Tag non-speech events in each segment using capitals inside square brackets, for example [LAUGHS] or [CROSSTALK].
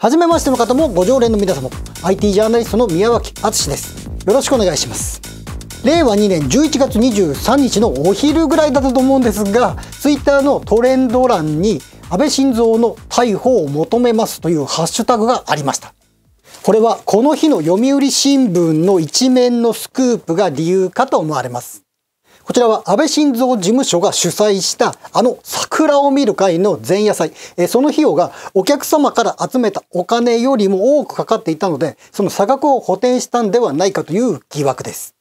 初めましての方もご常連の皆様 IT ジャーナリストの宮脇敦ですよろしくお願いします令和2年11月23日のお昼ぐらいだったと思うんですが Twitter のトレンド欄に安倍晋三の逮捕を求めますというハッシュタグがありましたこれはこの日の読売新聞の一面のスクープが理由かと思われますこちらは安倍晋三事務所が主催したあの桜を見る会の前夜祭、えその費用がお客様から集めたお金よりも多くかかっていたのでその差額を補填したんではないかという疑惑です。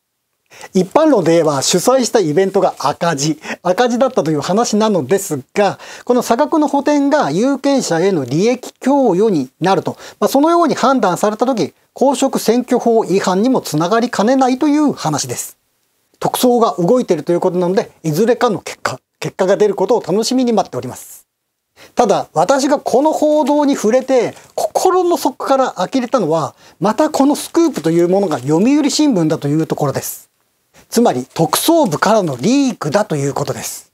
一般論で言えば主催したイベントが赤字赤字だったという話なのですがこの差額の補填が有権者への利益供与になると、まあ、そのように判断された時公職選挙法違反にもつながりかねないという話です。特捜が動いているということなので、いずれかの結果、結果が出ることを楽しみに待っております。ただ、私がこの報道に触れて、心の底から呆れたのは、またこのスクープというものが読売新聞だというところです。つまり、特捜部からのリークだということです。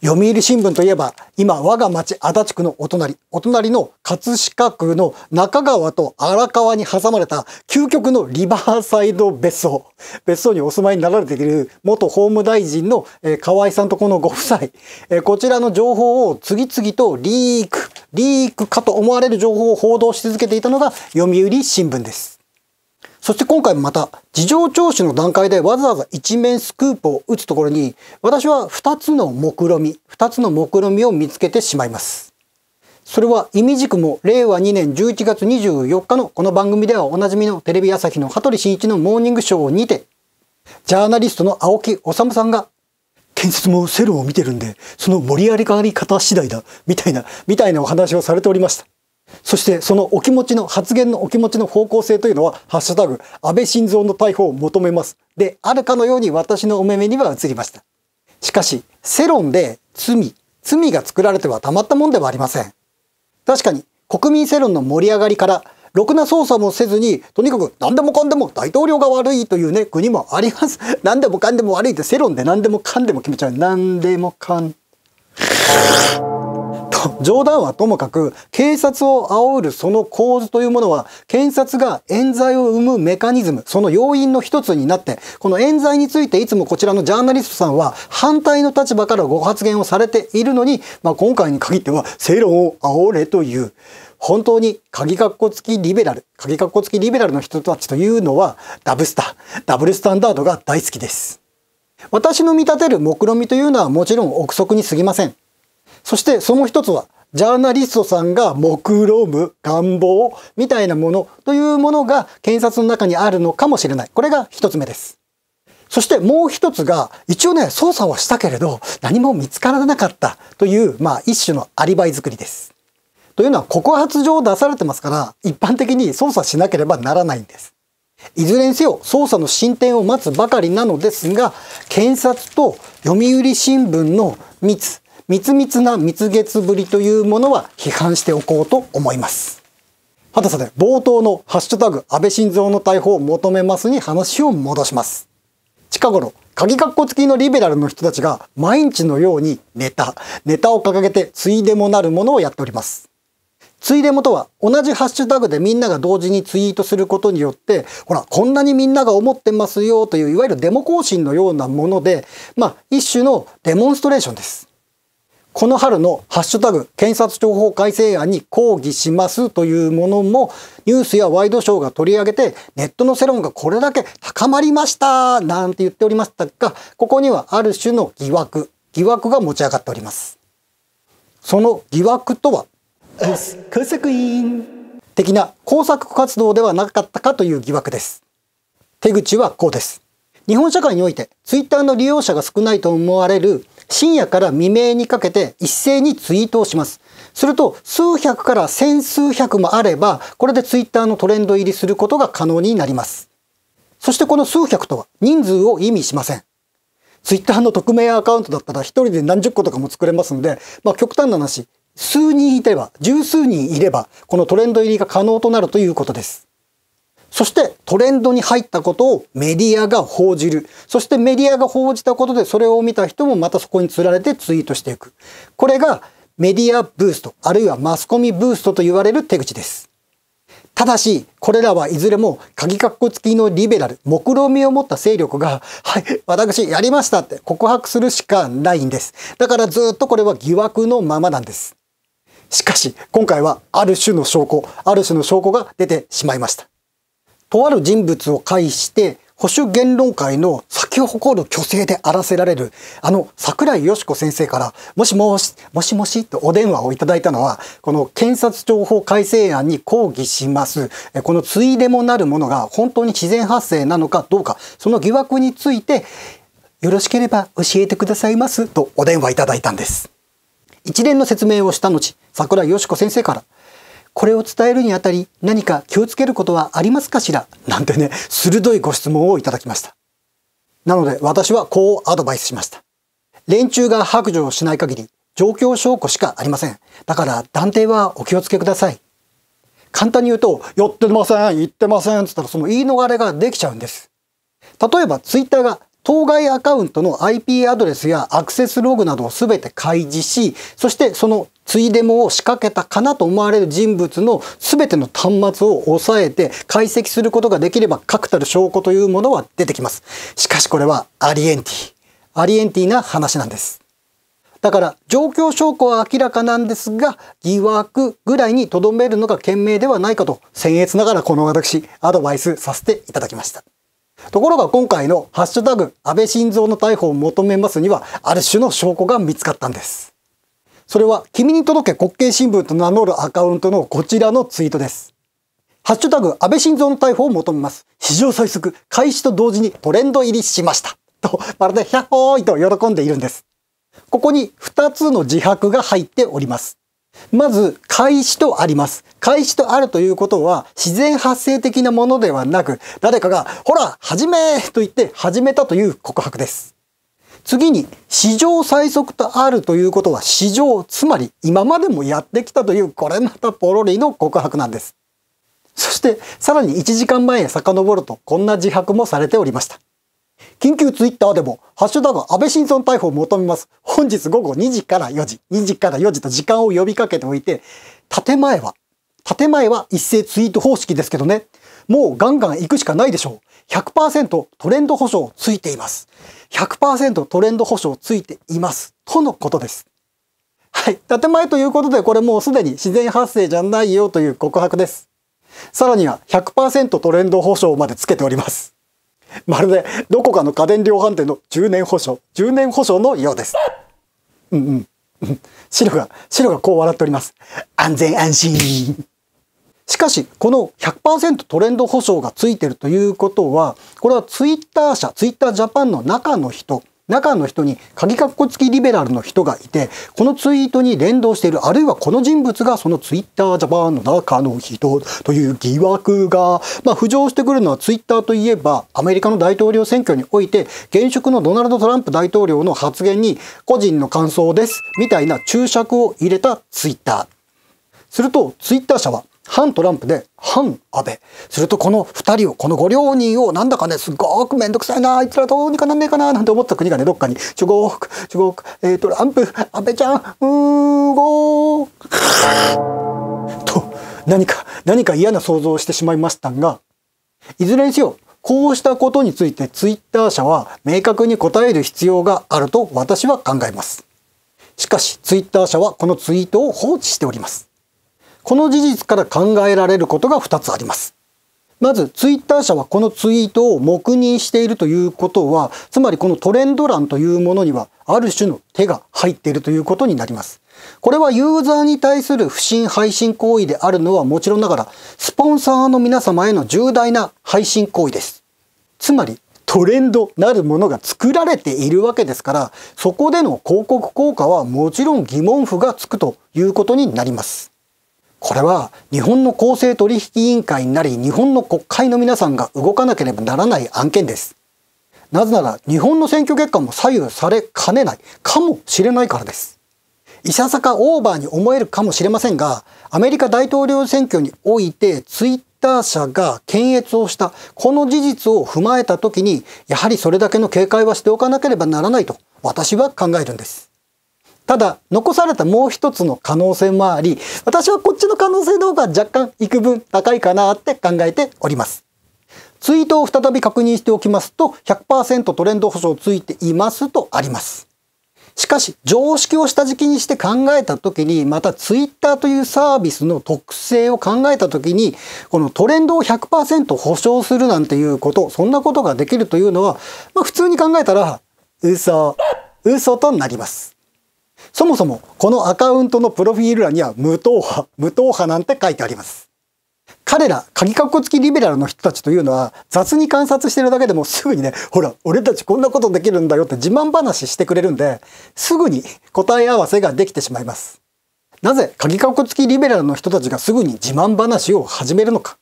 読売新聞といえば、今、我が町足立区のお隣、お隣の葛飾区の中川と荒川に挟まれた究極のリバーサイド別荘。別荘にお住まいになられている元法務大臣の、河合さんとこのご夫妻、こちらの情報を次々とリーク、リークかと思われる情報を報道し続けていたのが読売新聞です。そして今回もまた事情聴取の段階でわざわざ一面スクープを打つところに私は2つの目論み2つの目論みを見つけてしまいますそれは意味軸も令和2年11月24日のこの番組ではおなじみのテレビ朝日の羽鳥慎一のモーニングショーにてジャーナリストの青木治さんが建設もセルを見てるんでその盛り上がり方次第だみたいなみたいなお話をされておりましたそしてそのお気持ちの発言のお気持ちの方向性というのは「ハッシュタグ安倍晋三の逮捕を求めます」であるかのように私のお目目には映りましたしかし世論で罪罪が作られてはたまったもんではありません確かに国民世論の盛り上がりからろくな捜査もせずにとにかく何でもかんでも大統領が悪いというね国もあります [LAUGHS] 何でもかんでも悪いって世論で何でもかんでも決めちゃう何でもかんと、冗談はともかく、警察を煽るその構図というものは、検察が冤罪を生むメカニズム、その要因の一つになって、この冤罪についていつもこちらのジャーナリストさんは、反対の立場からご発言をされているのに、まあ、今回に限っては、正論を煽れという、本当に鍵かっ付きリベラル、鍵かっ付きリベラルの人たちというのは、ダブスター、ダブルスタンダードが大好きです。私の見立てる目論見というのはもちろん憶測に過ぎません。そしてその一つは、ジャーナリストさんが目論む願望みたいなものというものが検察の中にあるのかもしれない。これが一つ目です。そしてもう一つが、一応ね、捜査はしたけれど、何も見つからなかったという、まあ一種のアリバイ作りです。というのは告発状を出されてますから、一般的に捜査しなければならないんです。いずれにせよ、捜査の進展を待つばかりなのですが、検察と読売新聞の密、密密な蜜月ぶりというものは批判しておこうと思います。はたさて、冒頭のハッシュタグ安倍晋三の逮捕を求めますに話を戻します。近頃、鍵括弧付きのリベラルの人たちが毎日のようにネタ、ネタを掲げてついでもなるものをやっております。ついでもとは同じハッシュタグでみんなが同時にツイートすることによって、ほら、こんなにみんなが思ってますよといういわゆるデモ行進のようなもので、まあ一種のデモンストレーションです。この春のハッシュタグ検察庁法改正案に抗議しますというものもニュースやワイドショーが取り上げてネットの世論がこれだけ高まりましたなんて言っておりましたがここにはある種の疑惑疑惑が持ち上がっておりますその疑惑とは工作員的な工作活動ではなかったかという疑惑です手口はこうです日本社会においてツイッターの利用者が少ないと思われる深夜から未明にかけて一斉にツイートをします。すると、数百から千数百もあれば、これでツイッターのトレンド入りすることが可能になります。そしてこの数百とは人数を意味しません。ツイッターの匿名アカウントだったら一人で何十個とかも作れますので、まあ極端な話、数人いれば、十数人いれば、このトレンド入りが可能となるということです。そしてトレンドに入ったことをメディアが報じる。そしてメディアが報じたことでそれを見た人もまたそこにつられてツイートしていく。これがメディアブースト、あるいはマスコミブーストと言われる手口です。ただし、これらはいずれも鍵括弧付きのリベラル、目論みを持った勢力が、はい、私やりましたって告白するしかないんです。だからずっとこれは疑惑のままなんです。しかし、今回はある種の証拠、ある種の証拠が出てしまいました。とある人物を介して保守言論会の咲き誇る虚勢であらせられるあの桜井よし子先生からもしもしもしもしとお電話をいただいたのはこの検察庁法改正案に抗議しますこのついでもなるものが本当に自然発生なのかどうかその疑惑についてよろしければ教えてくださいますとお電話いただいたんです一連の説明をした後桜井よし子先生から「これを伝えるにあたり何か気をつけることはありますかしらなんてね、鋭いご質問をいただきました。なので私はこうアドバイスしました。連中が白状しない限り状況証拠しかありません。だから断定はお気をつけください。簡単に言うと、寄ってません、言ってません、つったらその言い逃れができちゃうんです。例えば twitter が当該アカウントの IP アドレスやアクセスログなどを全て開示し、そしてそのついでもを仕掛けたかなと思われる人物の全ての端末を押さえて解析することができれば確たる証拠というものは出てきます。しかしこれはアリエンティ。アリエンティな話なんです。だから状況証拠は明らかなんですが疑惑ぐらいにとどめるのが賢明ではないかと僭越ながらこの私アドバイスさせていただきました。ところが今回のハッシュタグ安倍晋三の逮捕を求めますにはある種の証拠が見つかったんです。それは、君に届け国権新聞と名乗るアカウントのこちらのツイートです。ハッシュタグ、安倍晋三の逮捕を求めます。史上最速、開始と同時にトレンド入りしました。と、まるで、ひゃっほーいと喜んでいるんです。ここに2つの自白が入っております。まず、開始とあります。開始とあるということは、自然発生的なものではなく、誰かが、ほら、始めと言って始めたという告白です。次に、史上最速とあるということは史上、つまり今までもやってきたという、これまたポロリの告白なんです。そして、さらに1時間前へ遡ると、こんな自白もされておりました。緊急ツイッターでも、ハッシュタグ安倍晋三逮捕を求めます。本日午後2時から4時、2時から4時と時間を呼びかけておいて、建前は、建前は一斉ツイート方式ですけどね。もうガンガン行くしかないでしょう。100%トレンド保証ついています。100%トレンド保証ついています。とのことです。はい。建前ということで、これもうすでに自然発生じゃないよという告白です。さらには100%トレンド保証までつけております。まるでどこかの家電量販店の10年保証、10年保証のようです。うんうん。白が、白がこう笑っております。安全安心。しかし、この100%トレンド保証がついてるということは、これはツイッター社、ツイッタージャパンの中の人、中の人に鍵括弧付きリベラルの人がいて、このツイートに連動している、あるいはこの人物がそのツイッタージャパンの中の人という疑惑が、まあ浮上してくるのはツイッターといえば、アメリカの大統領選挙において、現職のドナルド・トランプ大統領の発言に、個人の感想です、みたいな注釈を入れたツイッター。すると、ツイッター社は、反トランプで反安倍。するとこの二人を、このご両人をなんだかね、すごくめんどくさいな、あいつらどうにかなんねえかな、なんて思った国がね、どっかに、ょごーく、えー、トランプ、安倍ちゃん、うーごー。と、何か、何か嫌な想像をしてしまいましたが、いずれにせよ、こうしたことについてツイッター社は明確に答える必要があると私は考えます。しかし、ツイッター社はこのツイートを放置しております。この事実から考えられることが2つあります。まず、ツイッター社はこのツイートを黙認しているということは、つまりこのトレンド欄というものには、ある種の手が入っているということになります。これはユーザーに対する不審配信行為であるのはもちろんながら、スポンサーの皆様への重大な配信行為です。つまり、トレンドなるものが作られているわけですから、そこでの広告効果はもちろん疑問符がつくということになります。これは日本の公正取引委員会になり日本の国会の皆さんが動かなければならない案件です。なぜなら日本の選挙結果も左右されかねないかもしれないからです。いささかオーバーに思えるかもしれませんが、アメリカ大統領選挙においてツイッター社が検閲をしたこの事実を踏まえた時に、やはりそれだけの警戒はしておかなければならないと私は考えるんです。ただ、残されたもう一つの可能性もあり、私はこっちの可能性の方が若干幾分高いかなって考えております。ツイートを再び確認しておきますと、100%トレンド保証ついていますとあります。しかし、常識を下敷きにして考えた時に、また Twitter というサービスの特性を考えた時に、このトレンドを100%保証するなんていうこと、そんなことができるというのは、まあ普通に考えたら、嘘、嘘となります。そもそもこのアカウントのプロフィール欄には無党派、無党派なんて書いてあります。彼ら、鍵格好付きリベラルの人たちというのは、雑に観察してるだけでもすぐにね、ほら、俺たちこんなことできるんだよって自慢話してくれるんで、すぐに答え合わせができてしまいます。なぜ、鍵格好付きリベラルの人たちがすぐに自慢話を始めるのか。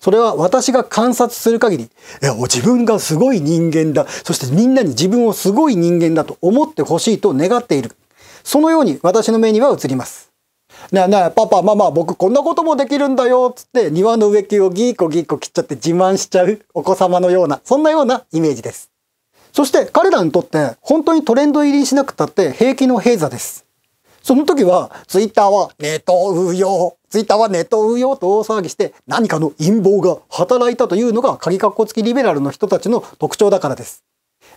それは私が観察する限り、いや、自分がすごい人間だ。そしてみんなに自分をすごい人間だと思ってほしいと願っているそのように私の目には映ります。ねえねえパパママ僕こんなこともできるんだよっつって庭の植木をギーコギーコ切っちゃって自慢しちゃうお子様のようなそんなようなイメージです。そして彼らにとって本当にトレンド入りしなくたって平気の平座です。その時はツイッターはネトウヨツイッターはネトウヨと大騒ぎして何かの陰謀が働いたというのが鍵括弧付きリベラルの人たちの特徴だからです。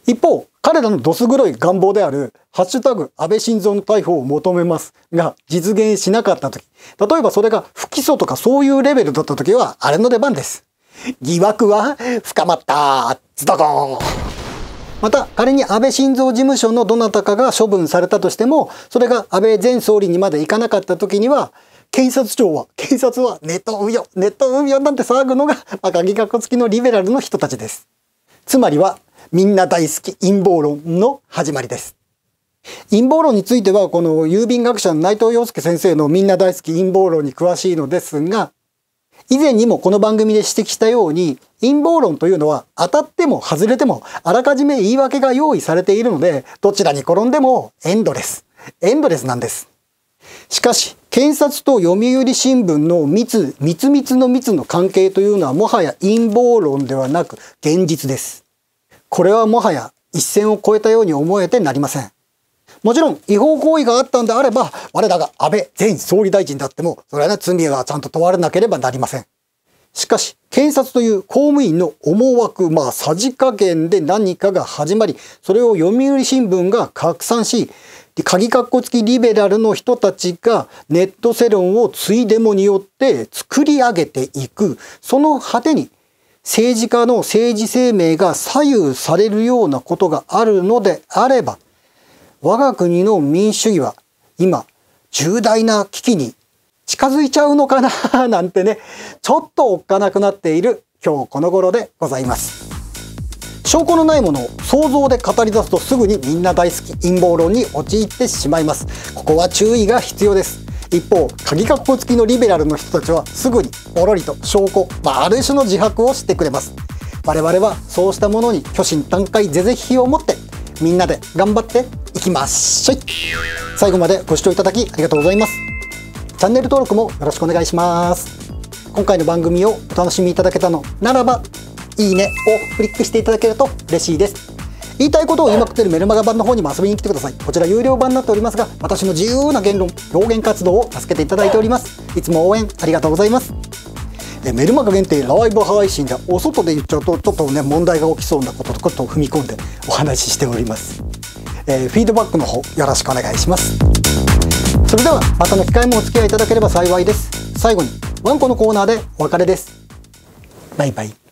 一方、彼らのどす黒い願望である、ハッシュタグ、安倍晋三の逮捕を求めますが、実現しなかった時、例えばそれが不起訴とかそういうレベルだった時は、あれの出番です。疑惑は深まったズドコーンまた仮に安倍晋三事務所のどなたかが処分されたとしてもそれが安倍前総理にまで行かなかった時には検察庁は検察はネット運用ネット運用なんて騒ぐのが赤木かっこつきのリベラルの人たちです。つまりはみんな大好き陰謀論の始まりです。陰謀論についてはこの郵便学者の内藤洋介先生のみんな大好き陰謀論に詳しいのですが以前にもこの番組で指摘したように陰謀論というのは当たっても外れてもあらかじめ言い訳が用意されているのでどちらに転んでもエンドレスエンドレスなんですしかし検察と読売新聞の密密密の密の関係というのはもはや陰謀論ではなく現実ですこれはもはや一線を越えたように思えてなりません。もちろん違法行為があったんであれば、我らが安倍前総理大臣だっても、それはね、罪はちゃんと問われなければなりません。しかし、検察という公務員の思惑、まあ、さじ加減で何かが始まり、それを読売新聞が拡散し、鍵括弧付きリベラルの人たちがネット世論をついでもによって作り上げていく、その果てに政治家の政治生命が左右されるようなことがあるのであれば、我が国の民主主義は今重大な危機に近づいちゃうのかな [LAUGHS] なんてね、ちょっとおっかなくなっている今日この頃でございます。証拠のないものを想像で語り出すとすぐにみんな大好き陰謀論に陥ってしまいます。ここは注意が必要です。一方鍵括弧付きのリベラルの人たちはすぐにおろりと証拠、まあ、ある種の自白をしてくれます我々はそうしたものに虚心坦懐是々非を持ってみんなで頑張っていきましょい最後までご視聴いただきありがとうございますチャンネル登録もよろしくお願いします今回の番組をお楽しみいただけたのならばいいねをクリックしていただけると嬉しいです言いたいことを言いまくってるメルマガ版の方にも遊びに来てくださいこちら有料版になっておりますが私の自由な言論表現活動を助けていただいておりますいつも応援ありがとうございますメルマガ限定ライブ配信でお外で言っちゃうとちょっとね問題が起きそうなこととこと踏み込んでお話ししております、えー、フィードバックの方よろしくお願いしますそれではまたの機会もお付き合いいただければ幸いです最後にワンコのコーナーでお別れですバイバイ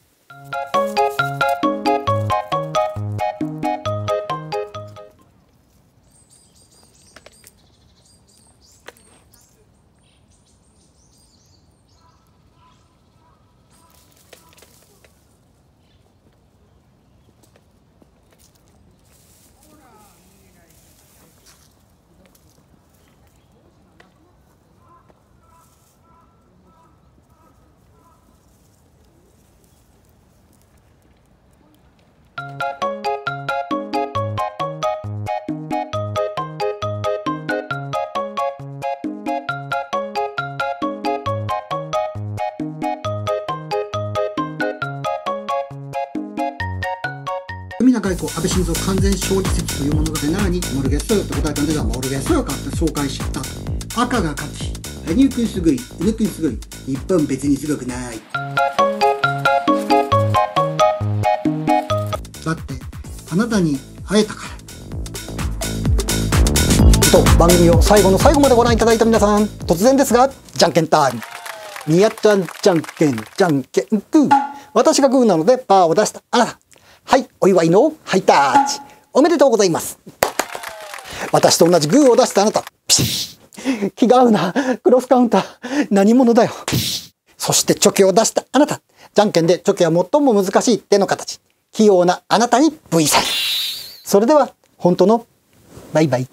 安倍晋三完全勝利席というものな出にモルゲッソよと答えたんですがモルゲッソよかって紹介した赤が勝ち羽生君すごい犬君すごい日本別にすごくないだってあなたに会えたからと番組を最後の最後までご覧いただいた皆さん突然ですがじゃんけんタイムみやちゃんじゃんけんじゃんけんグー私がグーなのでパーを出したあらはい、お祝いのハイタッチ。おめでとうございます。私と同じグーを出したあなた。ピ [LAUGHS] シ気が合うな。クロスカウンター。何者だよ。そしてチョキを出したあなた。じゃんけんでチョキは最も難しい手の形。器用なあなたに V サイン。それでは、本当のバイバイ。